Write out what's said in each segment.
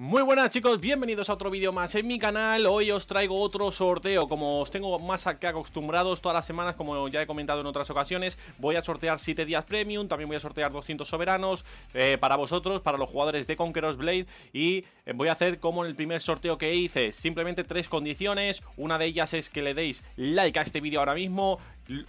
Muy buenas chicos, bienvenidos a otro vídeo más en mi canal Hoy os traigo otro sorteo Como os tengo más acostumbrados todas las semanas Como ya he comentado en otras ocasiones Voy a sortear 7 días premium También voy a sortear 200 soberanos eh, Para vosotros, para los jugadores de Conqueror's Blade Y eh, voy a hacer como en el primer sorteo que hice Simplemente tres condiciones Una de ellas es que le deis like a este vídeo ahora mismo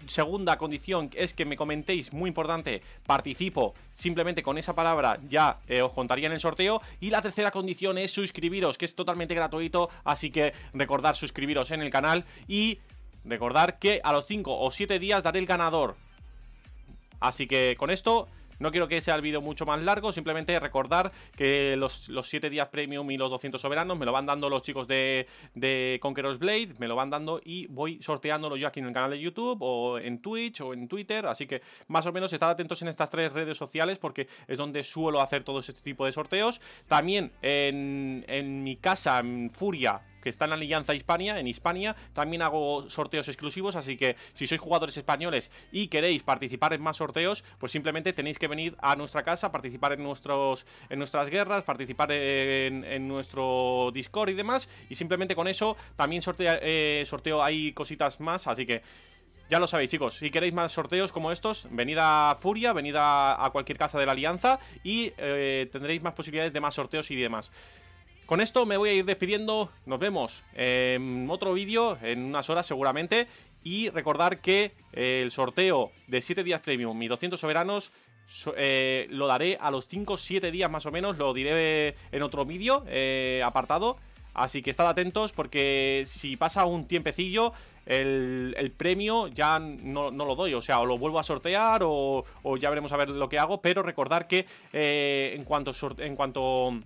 Segunda condición es que me comentéis, muy importante, participo. Simplemente con esa palabra ya eh, os contaría en el sorteo. Y la tercera condición es suscribiros, que es totalmente gratuito. Así que recordad suscribiros en el canal y recordar que a los 5 o 7 días daré el ganador. Así que con esto no quiero que sea el vídeo mucho más largo, simplemente recordar que los, los 7 días premium y los 200 soberanos me lo van dando los chicos de, de Conqueror's Blade, me lo van dando y voy sorteándolo yo aquí en el canal de YouTube o en Twitch o en Twitter, así que más o menos estad atentos en estas tres redes sociales porque es donde suelo hacer todo este tipo de sorteos. También en, en mi casa, en Furia, que está en la Alianza Hispania, en Hispania. También hago sorteos exclusivos, así que si sois jugadores españoles y queréis participar en más sorteos, pues simplemente tenéis que venir a nuestra casa, participar en, nuestros, en nuestras guerras, participar en, nuestro Discord y demás. Y simplemente con eso también eh, sorteo hay cositas más, así que... Ya lo sabéis, chicos, si queréis más sorteos como estos, venid a Furia, venid a, cualquier casa de la Alianza y eh, tendréis más posibilidades de más sorteos y demás. Con esto me voy a ir despidiendo. Nos vemos en otro vídeo, en unas horas seguramente. Y recordar que eh, el sorteo de 7 días premium mi 200 soberanos eh, lo daré a los 5 7 días más o menos, lo diré en otro vídeo eh, apartado. Así que estad atentos porque si pasa un tiempecillo, el, premio ya no, lo doy. O sea, o lo vuelvo a sortear o, ya veremos a ver lo que hago. Pero recordar que en cuanto... En cuanto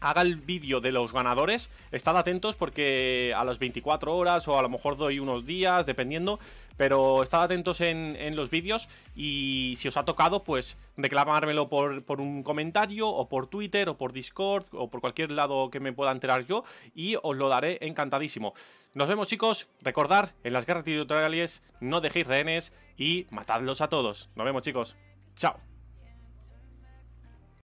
haga el vídeo de los ganadores, estad atentos porque a las 24 horas o a lo mejor doy unos días, dependiendo, pero estad atentos en, los vídeos y si os ha tocado, pues reclamármelo por, por, un comentario o por Twitter o por Discord o por cualquier lado que me pueda enterar yo y os lo daré encantadísimo. Nos vemos chicos, recordad, en las guerras territoriales no dejéis rehenes y matadlos a todos. Nos vemos chicos, chao.